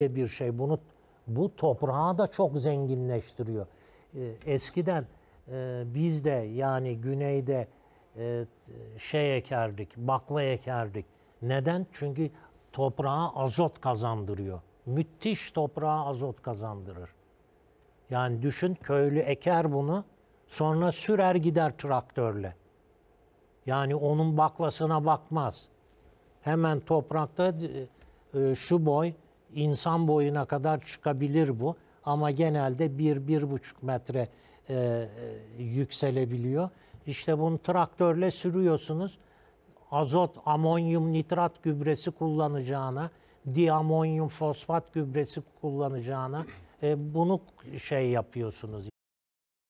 bir şey. Bunu bu toprağı da çok zenginleştiriyor. Ee, eskiden e, biz de yani güneyde e, şey ekerdik, bakla ekerdik. Neden? Çünkü toprağa azot kazandırıyor. Müthiş toprağa azot kazandırır. Yani düşün köylü eker bunu, sonra sürer gider traktörle. Yani onun baklasına bakmaz. Hemen toprakta e, şu boy, İnsan boyuna kadar çıkabilir bu ama genelde 1-1,5 metre e, e, yükselebiliyor. İşte bunu traktörle sürüyorsunuz. Azot, amonyum nitrat gübresi kullanacağına, diamonyum fosfat gübresi kullanacağına e, bunu şey yapıyorsunuz.